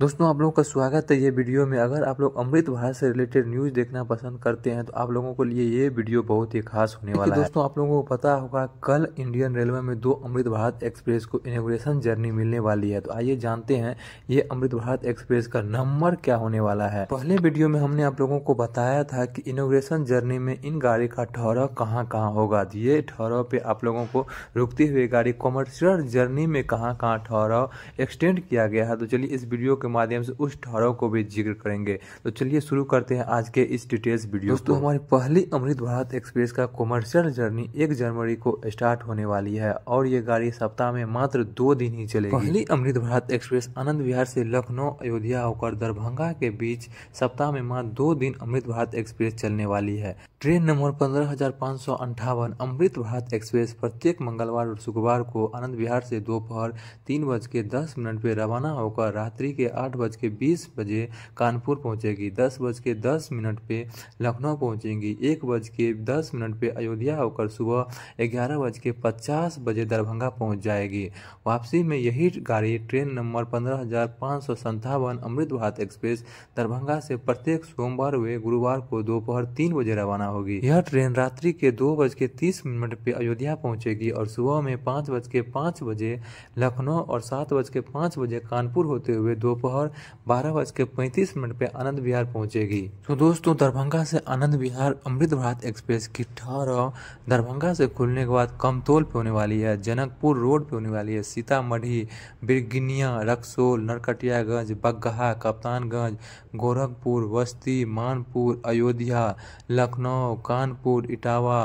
दोस्तों आप लोगों का स्वागत है ये वीडियो में अगर आप लोग अमृत भारत से रिलेटेड न्यूज़ देखना पसंद करते हैं तो आप लोगों के लिए ये वीडियो बहुत ही खास होने वाला है दोस्तों आप लोगों को पता होगा कल इंडियन रेलवे में दो अमृत भारत एक्सप्रेस को इनोग्रेशन जर्नी मिलने वाली है तो आइए जानते हैं ये अमृत भारत एक्सप्रेस का नंबर क्या होने वाला है पहले वीडियो में हमने आप लोगों को बताया था कि इनोग्रेशन जर्नी में इन गाड़ी का ठहराव कहाँ कहाँ होगा ये ठहराव पे आप लोगों को रुकती हुई गाड़ी कॉमर्शियल जर्नी में कहाँ कहाँ ठहराव एक्सटेंड किया गया है तो चलिए इस वीडियो के माध्यम से उस ठहरों को भी जिक्र करेंगे तो चलिए शुरू करते हैं आज के इस डिटेल्स वीडियो दोस्तों हमारी पहली अमृत भारत एक्सप्रेस का कॉमर्शियल जर्नी एक जनवरी को स्टार्ट होने वाली है और ये गाड़ी सप्ताह में मात्र दो दिन ही चलेगी पहली अमृत भारत एक्सप्रेस आनंद विहार से लखनऊ अयोध्या होकर दरभंगा के बीच सप्ताह में मात्र दो दिन अमृत भारत एक्सप्रेस चलने वाली है ट्रेन नंबर पंद्रह हजार पाँच सौ अंठावन अमृत भारत एक्सप्रेस प्रत्येक मंगलवार और शुक्रवार को आनंद विहार से दोपहर तीन बज के दस मिनट पर रवाना होकर रात्रि के आठ बज के बीस बजे कानपुर पहुंचेगी दस बज के दस मिनट पे लखनऊ पहुंचेगी एक बज के दस मिनट पे अयोध्या होकर सुबह ग्यारह बज के पचास बजे दरभंगा पहुंच जाएगी वापसी में यही गाड़ी ट्रेन नंबर पंद्रह हजार पाँच सौ अमृत भारत एक्सप्रेस दरभंगा से प्रत्येक सोमवार व गुरुवार को दोपहर तीन बजे रवाना होगी यह ट्रेन रात्रि के दो बज के तीस मिनट पे अयोध्या पहुंचेगी और सुबह में पाँच बज के पाँच बजे लखनऊ और सात बज के पाँच बजे कानपुर होते हुए दोपहर दोपहर बारह बज के पैंतीस मिनट पे आनंद विहार पहुंचेगी तो दोस्तों दरभंगा से आनंद विहार अमृत भारत एक्सप्रेस की ठहराव दरभंगा से खुलने के बाद कमतोल पे होने वाली है जनकपुर रोड पे होने वाली है सीतामढ़ी बिरगिनिया रक्सोल नरकटियागंज बगहा कप्तानगंज गोरखपुर बस्ती मानपुर अयोध्या लखनऊ कानपुर इटावा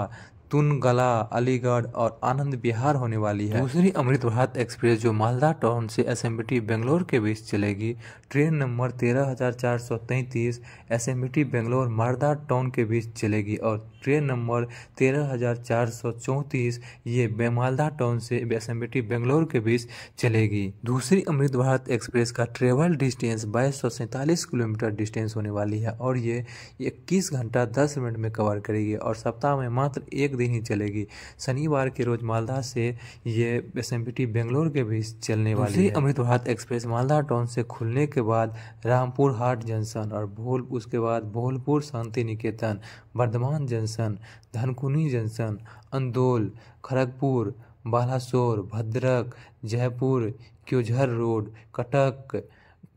तुनगला अलीगढ़ और आनंद बिहार होने वाली है दूसरी अमृत भारत एक्सप्रेस जो मालदा टाउन से एस बेंगलोर के बीच चलेगी ट्रेन नंबर तेरह हजार चार सौ तैंतीस एस बेंगलोर मालदा टाउन के बीच चलेगी और ट्रेन नंबर तेरह हजार चार सौ चौंतीस ये मालदा टाउन से एस बेंगलोर के बीच चलेगी दूसरी अमृत भारत एक्सप्रेस का ट्रेवल डिस्टेंस बाईस सौ सैंतालीस किलोमीटर डिस्टेंस होने वाली है और ये इक्कीस घंटा दस मिनट में कवर करेगी और सप्ताह में मात्र एक दिन भी नहीं चलेगी शनिवार के रोज मालदा से ये एस एम बेंगलोर के भी चलने वाली अमृत भारत एक्सप्रेस मालदा टाउन से खुलने के बाद रामपुर हाट जंक्शन और भोल उसके बाद Bolpur Shanti Niketan Bardhaman junction Dankuni junction Andul Kharagpur Balasore Bhadrak Jaipur Keonjhar road Cuttack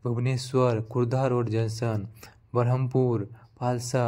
Bhubaneswar Khurda road junction Brahmapur Palasa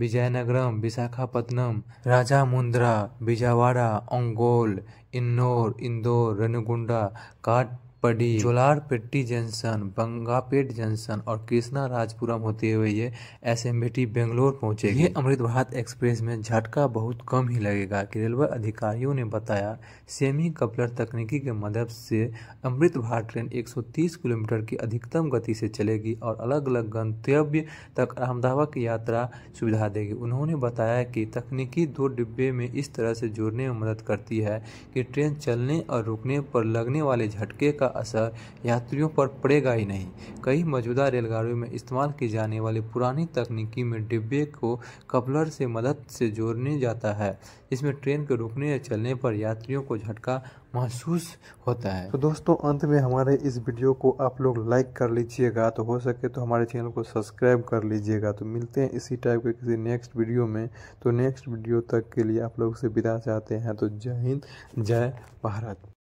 Vizianagaram Visakhapatnam Rajahmundry Vijayawada Ongole इन्नौर इंदौर रनगुंडा काट पड़ी जोलारपेट्टी जंक्शन बंगापेट जंक्शन और कृष्णा राजपुरम होते हुए ये एस एम टी बेंगलोर पहुंचेगी ये अमृत भारत एक्सप्रेस में झटका बहुत कम ही लगेगा कि रेलवे अधिकारियों ने बताया सेमी कपलर तकनीकी के मदद से अमृत भारत ट्रेन 130 किलोमीटर की अधिकतम गति से चलेगी और अलग अलग गंतव्य तक अहमदाबाद की यात्रा सुविधा देगी उन्होंने बताया कि तकनीकी दो डिब्बे में इस तरह से जोड़ने में मदद करती है कि ट्रेन चलने और रुकने पर लगने वाले झटके का असर यात्रियों पर पड़ेगा ही नहीं कई मौजूदा रेलगाड़ियों में इस्तेमाल की जाने वाली पुरानी तकनीकी में डिब्बे को कपलर से मदद से जोड़ने जाता है इसमें ट्रेन के रुकने या चलने पर यात्रियों को झटका महसूस होता है तो दोस्तों अंत में हमारे इस वीडियो को आप लोग लाइक कर लीजिएगा तो हो सके तो हमारे चैनल को सब्सक्राइब कर लीजिएगा तो मिलते हैं इसी टाइप के किसी नेक्स्ट वीडियो में तो नेक्स्ट वीडियो तक के लिए आप लोग से विदा चाहते हैं तो जय हिंद जय भारत